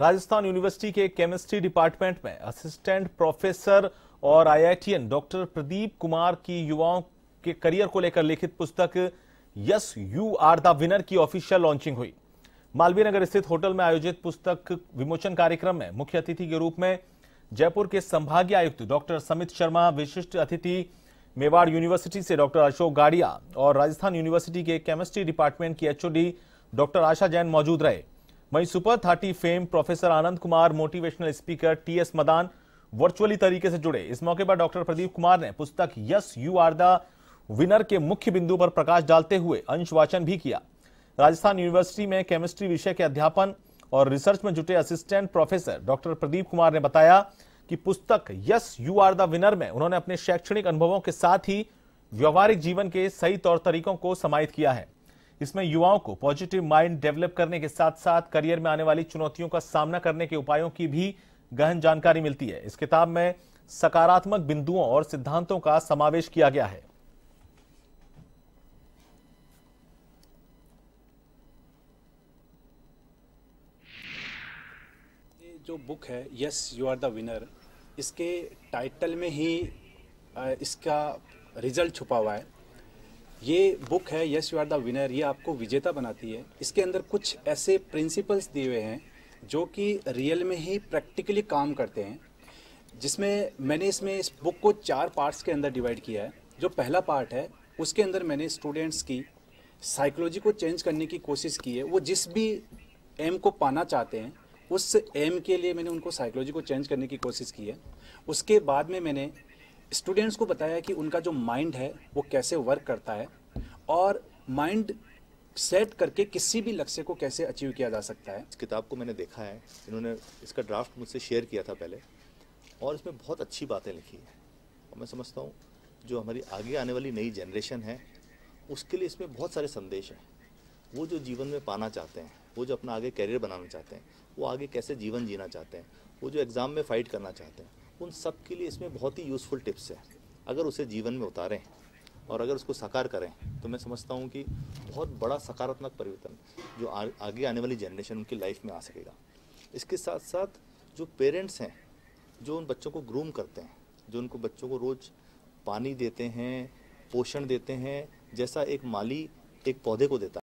Rajasthan university के chemistry department में assistant professor और आईआईटीएन डॉक्टर प्रदीप कुमार की युवाओं के करियर को लेकर लिखित पुस्तक yes you are the winner की ऑफिशियल लॉन्चिंग हुई मालवीय नगर स्थित होटल में आयोजित पुस्तक विमोचन कार्यक्रम में मुख्य अतिथि के रूप में जयपुर के संभागीय आयुक्त डॉक्टर समित शर्मा विशिष्ट अतिथि मेवाड़ यूनिवर्सिटी से डॉक्टर अशोक गाड़िया और राजस्थान यूनिवर्सिटी के केमिस्ट्री डिपार्टमेंट की एचओडी डॉक्टर आशा जैन मौजूद रहे वहीं super thirty fame professor Anand Kumar motivational speaker T S Madan virtually तरीके से जुड़े इस मौके पर डॉक्टर प्रदीप कुमार ने पुस्तक yes you are the winner के मुख्य बिंदु पर प्रकाश डालते हुए अंशवाचन भी किया राजस्थान यूनिवर्सिटी में केमिस्ट्री विषय के अध्यापन और रिसर्च में जुटे assistant professor doctor Pradeep Kumar ने बताया कि पुस्तक yes you are the winner में उन्होंने अपने शैक्षणिक अनुभवों के साथ ही व्यवहारिक जीवन के सही तौर तरीकों को समाहित किया है इसमें युवाओं को पॉजिटिव माइंड डेवलप करने के साथ साथ करियर में आने वाली चुनौतियों का सामना करने के उपायों की भी गहन जानकारी मिलती है इस किताब में सकारात्मक बिंदुओं और सिद्धांतों का समावेश किया गया है जो बुक है yes you are the winner इसके टाइटल में ही इसका रिजल्ट छुपा हुआ है ये बुक है yes you are the winner ये आपको विजेता बनाती है इसके अंदर कुछ ऐसे प्रिंसिपल्स दिए हुए हैं जो कि रियल में ही प्रैक्टिकली काम करते हैं जिसमें मैंने इसमें इस बुक को चार पार्ट्स के अंदर डिवाइड किया है जो पहला पार्ट है उसके अंदर मैंने स्टूडेंट्स की साइकोलॉजी को चेंज करने की कोशिश की है वो जिस भी एम को पाना चाहते हैं उस एम के लिए मैंने उनको साइकोलॉजी को चेंज करने की कोशिश की है उसके बाद में मैंने स्टूडेंट्स को बताया कि उनका जो माइंड है वो कैसे वर्क करता है और माइंड सेट करके किसी भी लक्ष्य को कैसे अचीव किया जा सकता है इस किताब को मैंने देखा है इन्होंने इसका ड्राफ्ट मुझसे शेयर किया था पहले और इसमें बहुत अच्छी बातें लिखी है और मैं समझता हूँ जो हमारी आगे आने वाली नई जनरेशन है उसके लिए इसमें बहुत सारे संदेश हैं वो जो जीवन में पाना चाहते हैं वो जो अपना आगे करियर बनाना चाहते हैं वो आगे कैसे जीवन जीना चाहते हैं वो जो एग्ज़ाम में फ़ाइट करना चाहते हैं उन सब के लिए इसमें बहुत ही यूज़फुल टिप्स है अगर उसे जीवन में उतारें और अगर उसको साकार करें तो मैं समझता हूँ कि बहुत बड़ा सकारात्मक परिवर्तन जो आ, आगे आने वाली जनरेशन उनकी लाइफ में आ सकेगा इसके साथ साथ जो पेरेंट्स हैं जो उन बच्चों को ग्रूम करते हैं जो उनको बच्चों को रोज़ पानी देते हैं पोषण देते हैं जैसा एक माली एक पौधे को देता है